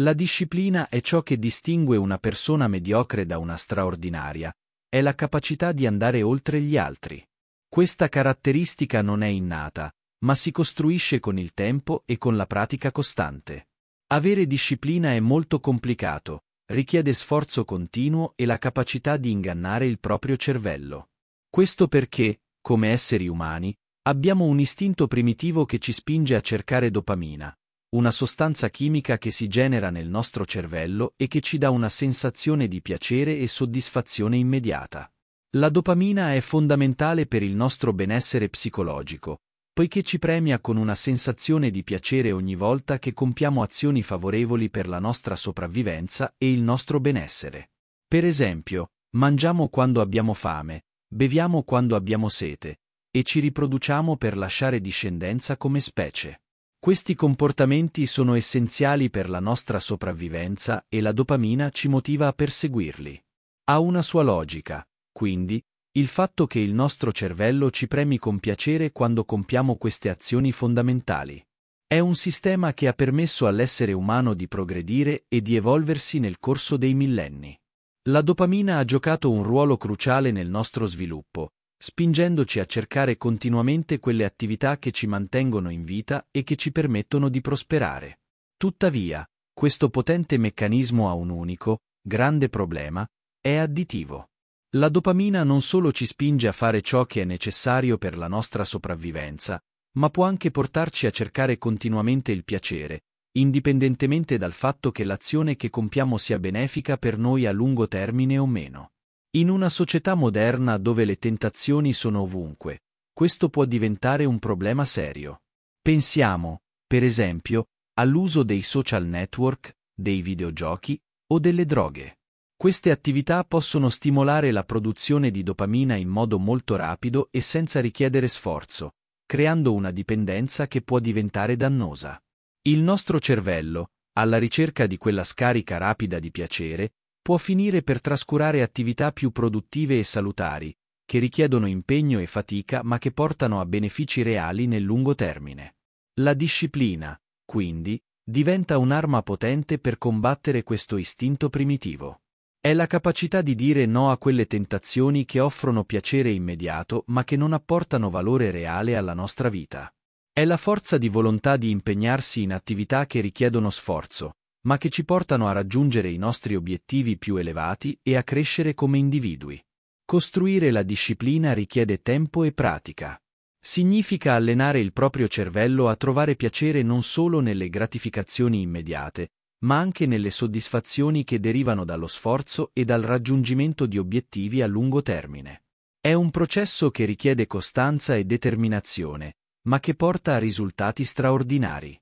La disciplina è ciò che distingue una persona mediocre da una straordinaria, è la capacità di andare oltre gli altri. Questa caratteristica non è innata, ma si costruisce con il tempo e con la pratica costante. Avere disciplina è molto complicato, richiede sforzo continuo e la capacità di ingannare il proprio cervello. Questo perché, come esseri umani, abbiamo un istinto primitivo che ci spinge a cercare dopamina, una sostanza chimica che si genera nel nostro cervello e che ci dà una sensazione di piacere e soddisfazione immediata. La dopamina è fondamentale per il nostro benessere psicologico, poiché ci premia con una sensazione di piacere ogni volta che compiamo azioni favorevoli per la nostra sopravvivenza e il nostro benessere. Per esempio, mangiamo quando abbiamo fame, beviamo quando abbiamo sete, e ci riproduciamo per lasciare discendenza come specie. Questi comportamenti sono essenziali per la nostra sopravvivenza e la dopamina ci motiva a perseguirli. Ha una sua logica, quindi, il fatto che il nostro cervello ci premi con piacere quando compiamo queste azioni fondamentali. È un sistema che ha permesso all'essere umano di progredire e di evolversi nel corso dei millenni. La dopamina ha giocato un ruolo cruciale nel nostro sviluppo, spingendoci a cercare continuamente quelle attività che ci mantengono in vita e che ci permettono di prosperare. Tuttavia, questo potente meccanismo ha un unico, grande problema, è additivo. La dopamina non solo ci spinge a fare ciò che è necessario per la nostra sopravvivenza, ma può anche portarci a cercare continuamente il piacere, indipendentemente dal fatto che l'azione che compiamo sia benefica per noi a lungo termine o meno. In una società moderna dove le tentazioni sono ovunque, questo può diventare un problema serio. Pensiamo, per esempio, all'uso dei social network, dei videogiochi o delle droghe. Queste attività possono stimolare la produzione di dopamina in modo molto rapido e senza richiedere sforzo, creando una dipendenza che può diventare dannosa. Il nostro cervello, alla ricerca di quella scarica rapida di piacere, può finire per trascurare attività più produttive e salutari, che richiedono impegno e fatica ma che portano a benefici reali nel lungo termine. La disciplina, quindi, diventa un'arma potente per combattere questo istinto primitivo. È la capacità di dire no a quelle tentazioni che offrono piacere immediato ma che non apportano valore reale alla nostra vita. È la forza di volontà di impegnarsi in attività che richiedono sforzo, ma che ci portano a raggiungere i nostri obiettivi più elevati e a crescere come individui. Costruire la disciplina richiede tempo e pratica. Significa allenare il proprio cervello a trovare piacere non solo nelle gratificazioni immediate, ma anche nelle soddisfazioni che derivano dallo sforzo e dal raggiungimento di obiettivi a lungo termine. È un processo che richiede costanza e determinazione, ma che porta a risultati straordinari.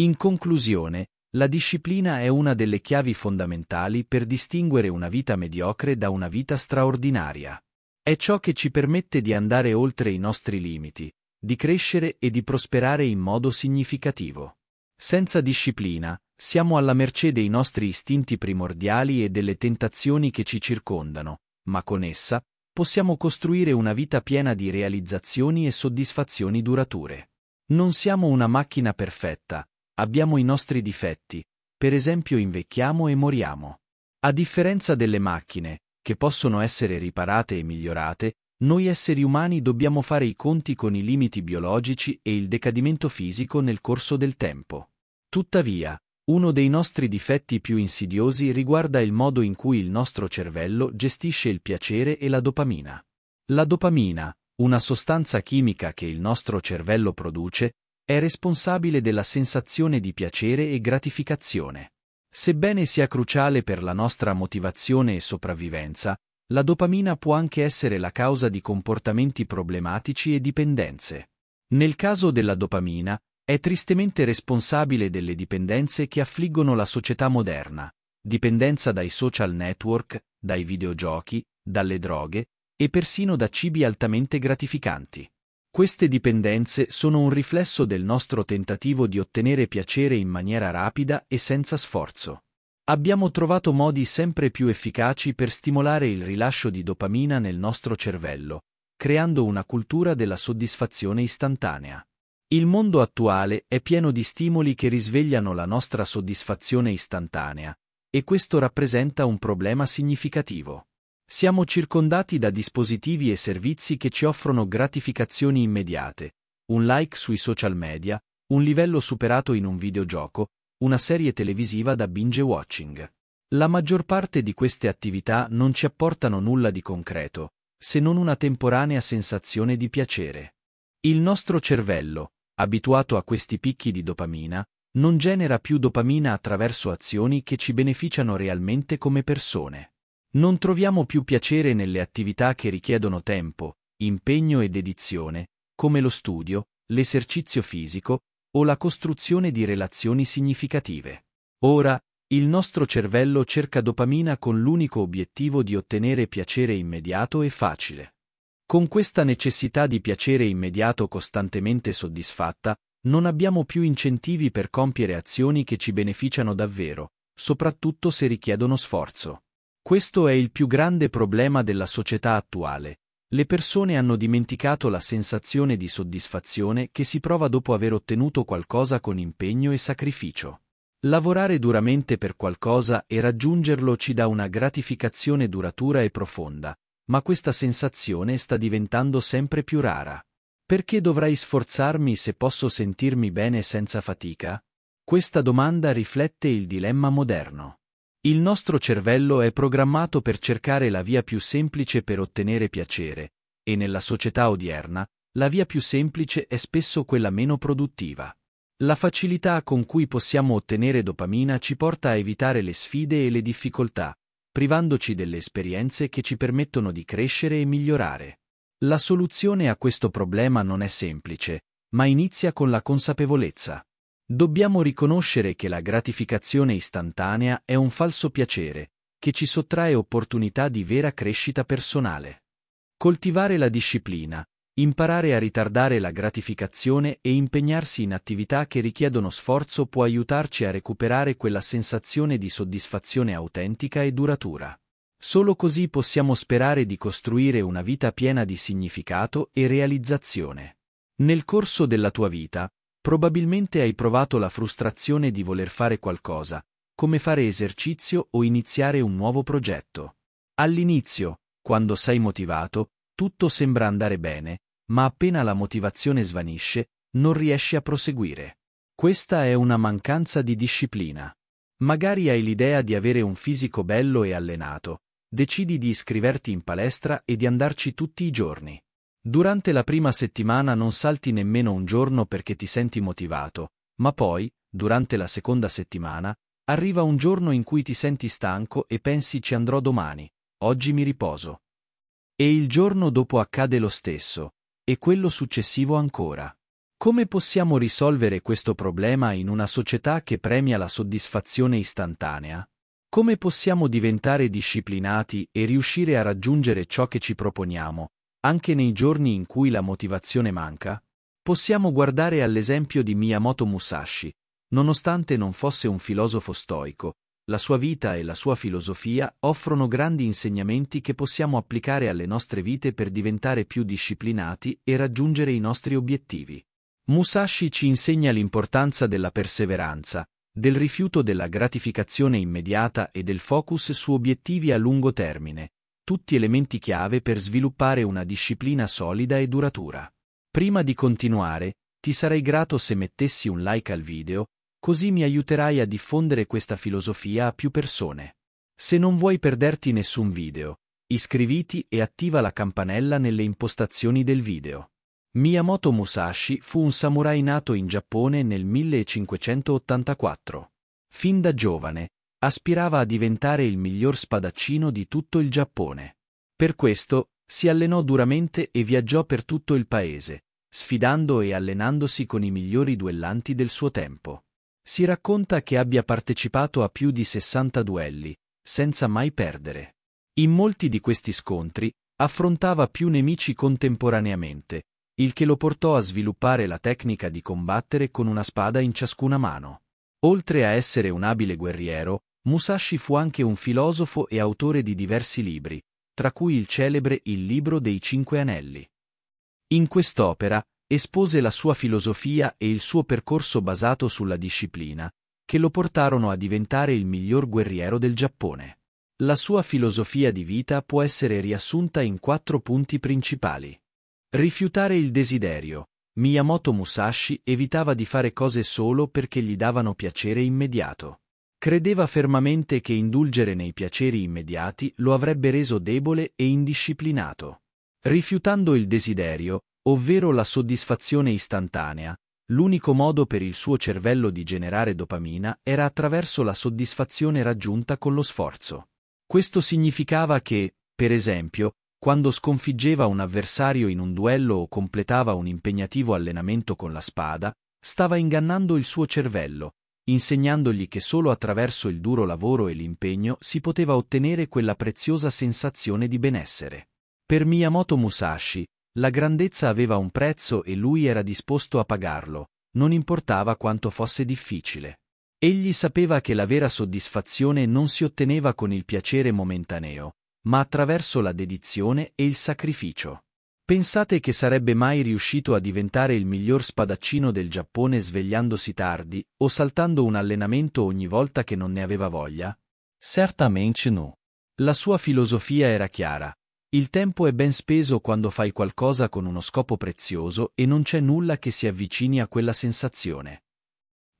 In conclusione, la disciplina è una delle chiavi fondamentali per distinguere una vita mediocre da una vita straordinaria. È ciò che ci permette di andare oltre i nostri limiti, di crescere e di prosperare in modo significativo. Senza disciplina, siamo alla mercé dei nostri istinti primordiali e delle tentazioni che ci circondano, ma con essa possiamo costruire una vita piena di realizzazioni e soddisfazioni durature. Non siamo una macchina perfetta, Abbiamo i nostri difetti, per esempio invecchiamo e moriamo. A differenza delle macchine, che possono essere riparate e migliorate, noi esseri umani dobbiamo fare i conti con i limiti biologici e il decadimento fisico nel corso del tempo. Tuttavia, uno dei nostri difetti più insidiosi riguarda il modo in cui il nostro cervello gestisce il piacere e la dopamina. La dopamina, una sostanza chimica che il nostro cervello produce, è responsabile della sensazione di piacere e gratificazione. Sebbene sia cruciale per la nostra motivazione e sopravvivenza, la dopamina può anche essere la causa di comportamenti problematici e dipendenze. Nel caso della dopamina, è tristemente responsabile delle dipendenze che affliggono la società moderna, dipendenza dai social network, dai videogiochi, dalle droghe e persino da cibi altamente gratificanti. Queste dipendenze sono un riflesso del nostro tentativo di ottenere piacere in maniera rapida e senza sforzo. Abbiamo trovato modi sempre più efficaci per stimolare il rilascio di dopamina nel nostro cervello, creando una cultura della soddisfazione istantanea. Il mondo attuale è pieno di stimoli che risvegliano la nostra soddisfazione istantanea, e questo rappresenta un problema significativo. Siamo circondati da dispositivi e servizi che ci offrono gratificazioni immediate, un like sui social media, un livello superato in un videogioco, una serie televisiva da binge watching. La maggior parte di queste attività non ci apportano nulla di concreto, se non una temporanea sensazione di piacere. Il nostro cervello, abituato a questi picchi di dopamina, non genera più dopamina attraverso azioni che ci beneficiano realmente come persone. Non troviamo più piacere nelle attività che richiedono tempo, impegno e dedizione, come lo studio, l'esercizio fisico o la costruzione di relazioni significative. Ora, il nostro cervello cerca dopamina con l'unico obiettivo di ottenere piacere immediato e facile. Con questa necessità di piacere immediato costantemente soddisfatta, non abbiamo più incentivi per compiere azioni che ci beneficiano davvero, soprattutto se richiedono sforzo. Questo è il più grande problema della società attuale. Le persone hanno dimenticato la sensazione di soddisfazione che si prova dopo aver ottenuto qualcosa con impegno e sacrificio. Lavorare duramente per qualcosa e raggiungerlo ci dà una gratificazione duratura e profonda, ma questa sensazione sta diventando sempre più rara. Perché dovrei sforzarmi se posso sentirmi bene senza fatica? Questa domanda riflette il dilemma moderno. Il nostro cervello è programmato per cercare la via più semplice per ottenere piacere, e nella società odierna, la via più semplice è spesso quella meno produttiva. La facilità con cui possiamo ottenere dopamina ci porta a evitare le sfide e le difficoltà, privandoci delle esperienze che ci permettono di crescere e migliorare. La soluzione a questo problema non è semplice, ma inizia con la consapevolezza. Dobbiamo riconoscere che la gratificazione istantanea è un falso piacere, che ci sottrae opportunità di vera crescita personale. Coltivare la disciplina, imparare a ritardare la gratificazione e impegnarsi in attività che richiedono sforzo può aiutarci a recuperare quella sensazione di soddisfazione autentica e duratura. Solo così possiamo sperare di costruire una vita piena di significato e realizzazione. Nel corso della tua vita, Probabilmente hai provato la frustrazione di voler fare qualcosa, come fare esercizio o iniziare un nuovo progetto. All'inizio, quando sei motivato, tutto sembra andare bene, ma appena la motivazione svanisce, non riesci a proseguire. Questa è una mancanza di disciplina. Magari hai l'idea di avere un fisico bello e allenato, decidi di iscriverti in palestra e di andarci tutti i giorni. Durante la prima settimana non salti nemmeno un giorno perché ti senti motivato, ma poi, durante la seconda settimana, arriva un giorno in cui ti senti stanco e pensi ci andrò domani, oggi mi riposo. E il giorno dopo accade lo stesso, e quello successivo ancora. Come possiamo risolvere questo problema in una società che premia la soddisfazione istantanea? Come possiamo diventare disciplinati e riuscire a raggiungere ciò che ci proponiamo, anche nei giorni in cui la motivazione manca, possiamo guardare all'esempio di Miyamoto Musashi. Nonostante non fosse un filosofo stoico, la sua vita e la sua filosofia offrono grandi insegnamenti che possiamo applicare alle nostre vite per diventare più disciplinati e raggiungere i nostri obiettivi. Musashi ci insegna l'importanza della perseveranza, del rifiuto della gratificazione immediata e del focus su obiettivi a lungo termine tutti elementi chiave per sviluppare una disciplina solida e duratura. Prima di continuare, ti sarei grato se mettessi un like al video, così mi aiuterai a diffondere questa filosofia a più persone. Se non vuoi perderti nessun video, iscriviti e attiva la campanella nelle impostazioni del video. Miyamoto Musashi fu un samurai nato in Giappone nel 1584. Fin da giovane, aspirava a diventare il miglior spadaccino di tutto il Giappone. Per questo, si allenò duramente e viaggiò per tutto il paese, sfidando e allenandosi con i migliori duellanti del suo tempo. Si racconta che abbia partecipato a più di 60 duelli, senza mai perdere. In molti di questi scontri, affrontava più nemici contemporaneamente, il che lo portò a sviluppare la tecnica di combattere con una spada in ciascuna mano. Oltre a essere un abile guerriero, Musashi fu anche un filosofo e autore di diversi libri, tra cui il celebre Il libro dei Cinque Anelli. In quest'opera espose la sua filosofia e il suo percorso basato sulla disciplina, che lo portarono a diventare il miglior guerriero del Giappone. La sua filosofia di vita può essere riassunta in quattro punti principali. Rifiutare il desiderio. Miyamoto Musashi evitava di fare cose solo perché gli davano piacere immediato. Credeva fermamente che indulgere nei piaceri immediati lo avrebbe reso debole e indisciplinato. Rifiutando il desiderio, ovvero la soddisfazione istantanea, l'unico modo per il suo cervello di generare dopamina era attraverso la soddisfazione raggiunta con lo sforzo. Questo significava che, per esempio, quando sconfiggeva un avversario in un duello o completava un impegnativo allenamento con la spada, stava ingannando il suo cervello, insegnandogli che solo attraverso il duro lavoro e l'impegno si poteva ottenere quella preziosa sensazione di benessere. Per Miyamoto Musashi, la grandezza aveva un prezzo e lui era disposto a pagarlo, non importava quanto fosse difficile. Egli sapeva che la vera soddisfazione non si otteneva con il piacere momentaneo, ma attraverso la dedizione e il sacrificio. Pensate che sarebbe mai riuscito a diventare il miglior spadaccino del Giappone svegliandosi tardi o saltando un allenamento ogni volta che non ne aveva voglia? Certamente no. La sua filosofia era chiara. Il tempo è ben speso quando fai qualcosa con uno scopo prezioso e non c'è nulla che si avvicini a quella sensazione.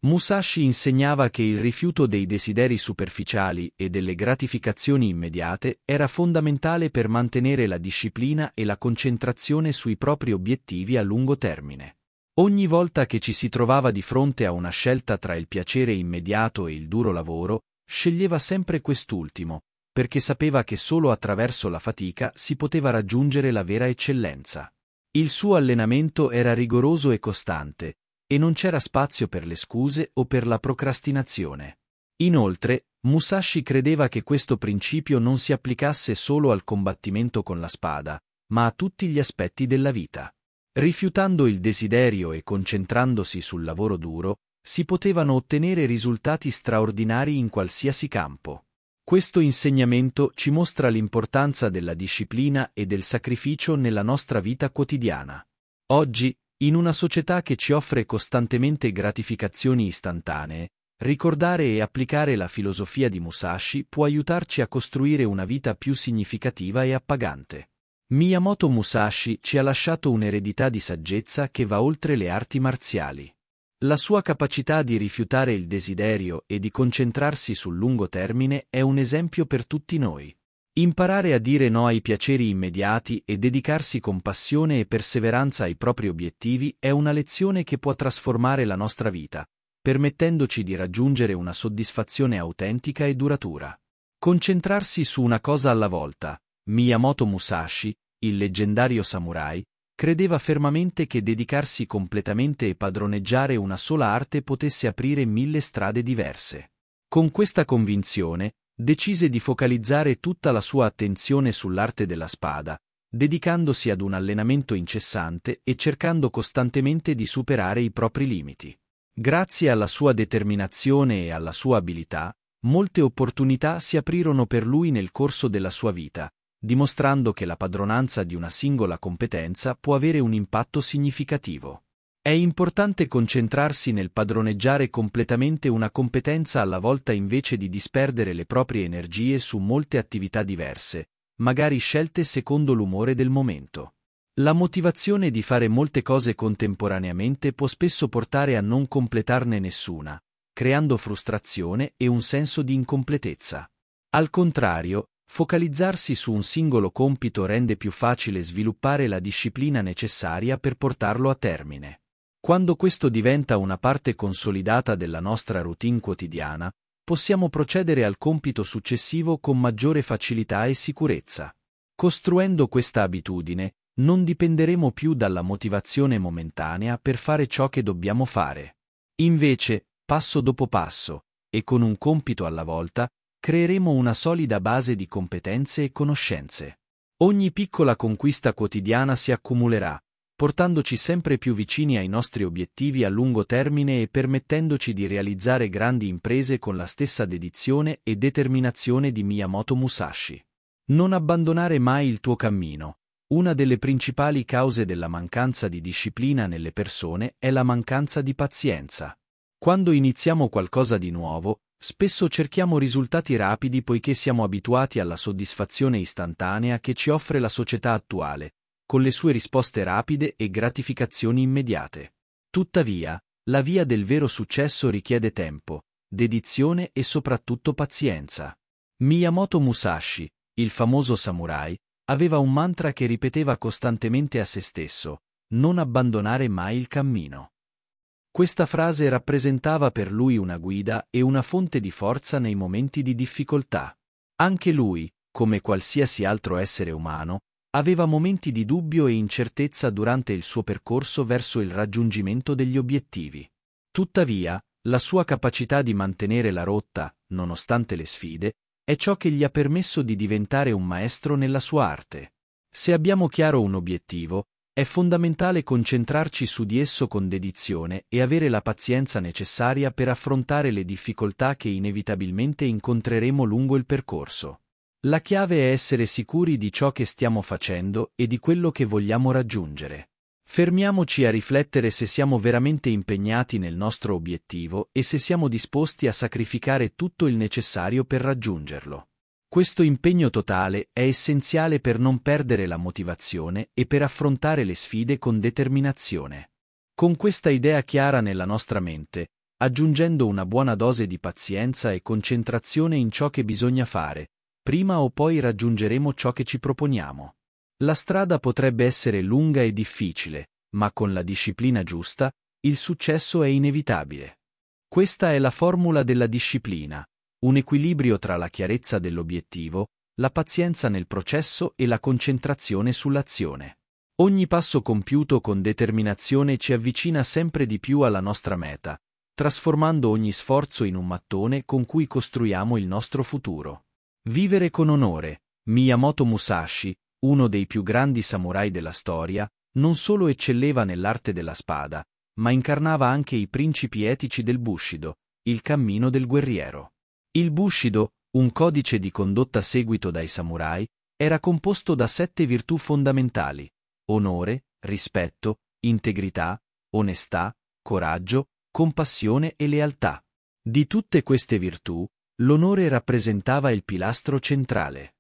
Musashi insegnava che il rifiuto dei desideri superficiali e delle gratificazioni immediate era fondamentale per mantenere la disciplina e la concentrazione sui propri obiettivi a lungo termine. Ogni volta che ci si trovava di fronte a una scelta tra il piacere immediato e il duro lavoro, sceglieva sempre quest'ultimo, perché sapeva che solo attraverso la fatica si poteva raggiungere la vera eccellenza. Il suo allenamento era rigoroso e costante, e non c'era spazio per le scuse o per la procrastinazione. Inoltre, Musashi credeva che questo principio non si applicasse solo al combattimento con la spada, ma a tutti gli aspetti della vita. Rifiutando il desiderio e concentrandosi sul lavoro duro, si potevano ottenere risultati straordinari in qualsiasi campo. Questo insegnamento ci mostra l'importanza della disciplina e del sacrificio nella nostra vita quotidiana. Oggi, in una società che ci offre costantemente gratificazioni istantanee, ricordare e applicare la filosofia di Musashi può aiutarci a costruire una vita più significativa e appagante. Miyamoto Musashi ci ha lasciato un'eredità di saggezza che va oltre le arti marziali. La sua capacità di rifiutare il desiderio e di concentrarsi sul lungo termine è un esempio per tutti noi. Imparare a dire no ai piaceri immediati e dedicarsi con passione e perseveranza ai propri obiettivi è una lezione che può trasformare la nostra vita, permettendoci di raggiungere una soddisfazione autentica e duratura. Concentrarsi su una cosa alla volta. Miyamoto Musashi, il leggendario samurai, credeva fermamente che dedicarsi completamente e padroneggiare una sola arte potesse aprire mille strade diverse. Con questa convinzione, decise di focalizzare tutta la sua attenzione sull'arte della spada, dedicandosi ad un allenamento incessante e cercando costantemente di superare i propri limiti. Grazie alla sua determinazione e alla sua abilità, molte opportunità si aprirono per lui nel corso della sua vita, dimostrando che la padronanza di una singola competenza può avere un impatto significativo. È importante concentrarsi nel padroneggiare completamente una competenza alla volta invece di disperdere le proprie energie su molte attività diverse, magari scelte secondo l'umore del momento. La motivazione di fare molte cose contemporaneamente può spesso portare a non completarne nessuna, creando frustrazione e un senso di incompletezza. Al contrario, focalizzarsi su un singolo compito rende più facile sviluppare la disciplina necessaria per portarlo a termine. Quando questo diventa una parte consolidata della nostra routine quotidiana, possiamo procedere al compito successivo con maggiore facilità e sicurezza. Costruendo questa abitudine, non dipenderemo più dalla motivazione momentanea per fare ciò che dobbiamo fare. Invece, passo dopo passo, e con un compito alla volta, creeremo una solida base di competenze e conoscenze. Ogni piccola conquista quotidiana si accumulerà, portandoci sempre più vicini ai nostri obiettivi a lungo termine e permettendoci di realizzare grandi imprese con la stessa dedizione e determinazione di Miyamoto Musashi. Non abbandonare mai il tuo cammino. Una delle principali cause della mancanza di disciplina nelle persone è la mancanza di pazienza. Quando iniziamo qualcosa di nuovo, spesso cerchiamo risultati rapidi poiché siamo abituati alla soddisfazione istantanea che ci offre la società attuale, con le sue risposte rapide e gratificazioni immediate. Tuttavia, la via del vero successo richiede tempo, dedizione e soprattutto pazienza. Miyamoto Musashi, il famoso samurai, aveva un mantra che ripeteva costantemente a se stesso, non abbandonare mai il cammino. Questa frase rappresentava per lui una guida e una fonte di forza nei momenti di difficoltà. Anche lui, come qualsiasi altro essere umano, Aveva momenti di dubbio e incertezza durante il suo percorso verso il raggiungimento degli obiettivi. Tuttavia, la sua capacità di mantenere la rotta, nonostante le sfide, è ciò che gli ha permesso di diventare un maestro nella sua arte. Se abbiamo chiaro un obiettivo, è fondamentale concentrarci su di esso con dedizione e avere la pazienza necessaria per affrontare le difficoltà che inevitabilmente incontreremo lungo il percorso. La chiave è essere sicuri di ciò che stiamo facendo e di quello che vogliamo raggiungere. Fermiamoci a riflettere se siamo veramente impegnati nel nostro obiettivo e se siamo disposti a sacrificare tutto il necessario per raggiungerlo. Questo impegno totale è essenziale per non perdere la motivazione e per affrontare le sfide con determinazione. Con questa idea chiara nella nostra mente, aggiungendo una buona dose di pazienza e concentrazione in ciò che bisogna fare, prima o poi raggiungeremo ciò che ci proponiamo. La strada potrebbe essere lunga e difficile, ma con la disciplina giusta, il successo è inevitabile. Questa è la formula della disciplina, un equilibrio tra la chiarezza dell'obiettivo, la pazienza nel processo e la concentrazione sull'azione. Ogni passo compiuto con determinazione ci avvicina sempre di più alla nostra meta, trasformando ogni sforzo in un mattone con cui costruiamo il nostro futuro. Vivere con onore. Miyamoto Musashi, uno dei più grandi samurai della storia, non solo eccelleva nell'arte della spada, ma incarnava anche i principi etici del Bushido, il cammino del guerriero. Il Bushido, un codice di condotta seguito dai samurai, era composto da sette virtù fondamentali, onore, rispetto, integrità, onestà, coraggio, compassione e lealtà. Di tutte queste virtù, l'onore rappresentava il pilastro centrale.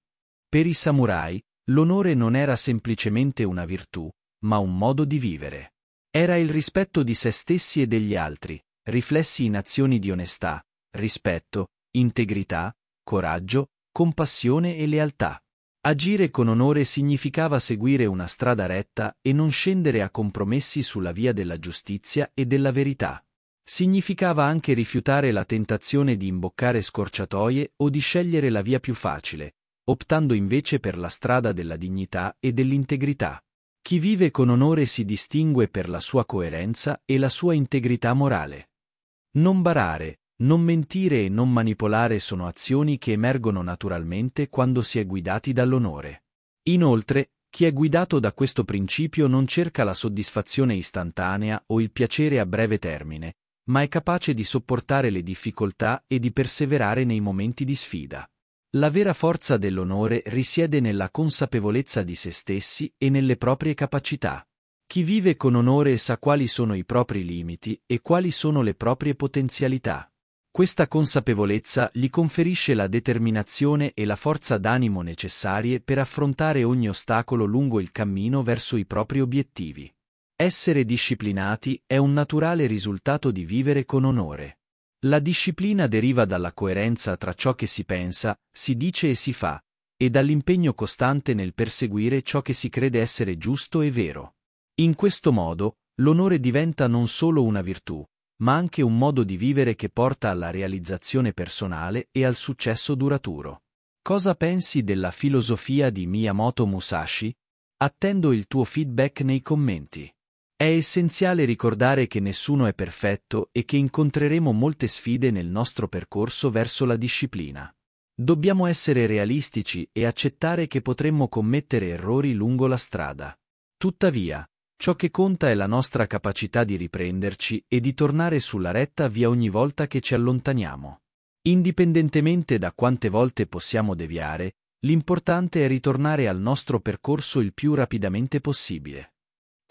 Per i samurai, l'onore non era semplicemente una virtù, ma un modo di vivere. Era il rispetto di se stessi e degli altri, riflessi in azioni di onestà, rispetto, integrità, coraggio, compassione e lealtà. Agire con onore significava seguire una strada retta e non scendere a compromessi sulla via della giustizia e della verità. Significava anche rifiutare la tentazione di imboccare scorciatoie o di scegliere la via più facile, optando invece per la strada della dignità e dell'integrità. Chi vive con onore si distingue per la sua coerenza e la sua integrità morale. Non barare, non mentire e non manipolare sono azioni che emergono naturalmente quando si è guidati dall'onore. Inoltre, chi è guidato da questo principio non cerca la soddisfazione istantanea o il piacere a breve termine, ma è capace di sopportare le difficoltà e di perseverare nei momenti di sfida. La vera forza dell'onore risiede nella consapevolezza di se stessi e nelle proprie capacità. Chi vive con onore sa quali sono i propri limiti e quali sono le proprie potenzialità. Questa consapevolezza gli conferisce la determinazione e la forza d'animo necessarie per affrontare ogni ostacolo lungo il cammino verso i propri obiettivi. Essere disciplinati è un naturale risultato di vivere con onore. La disciplina deriva dalla coerenza tra ciò che si pensa, si dice e si fa, e dall'impegno costante nel perseguire ciò che si crede essere giusto e vero. In questo modo, l'onore diventa non solo una virtù, ma anche un modo di vivere che porta alla realizzazione personale e al successo duraturo. Cosa pensi della filosofia di Miyamoto Musashi? Attendo il tuo feedback nei commenti. È essenziale ricordare che nessuno è perfetto e che incontreremo molte sfide nel nostro percorso verso la disciplina. Dobbiamo essere realistici e accettare che potremmo commettere errori lungo la strada. Tuttavia, ciò che conta è la nostra capacità di riprenderci e di tornare sulla retta via ogni volta che ci allontaniamo. Indipendentemente da quante volte possiamo deviare, l'importante è ritornare al nostro percorso il più rapidamente possibile.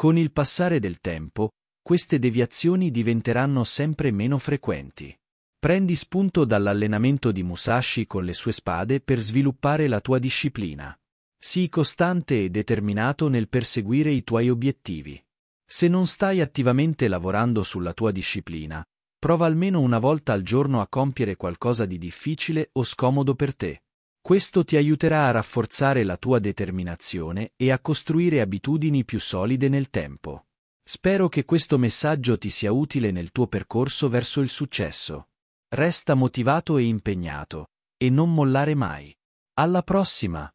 Con il passare del tempo, queste deviazioni diventeranno sempre meno frequenti. Prendi spunto dall'allenamento di Musashi con le sue spade per sviluppare la tua disciplina. Sii costante e determinato nel perseguire i tuoi obiettivi. Se non stai attivamente lavorando sulla tua disciplina, prova almeno una volta al giorno a compiere qualcosa di difficile o scomodo per te. Questo ti aiuterà a rafforzare la tua determinazione e a costruire abitudini più solide nel tempo. Spero che questo messaggio ti sia utile nel tuo percorso verso il successo. Resta motivato e impegnato, e non mollare mai. Alla prossima!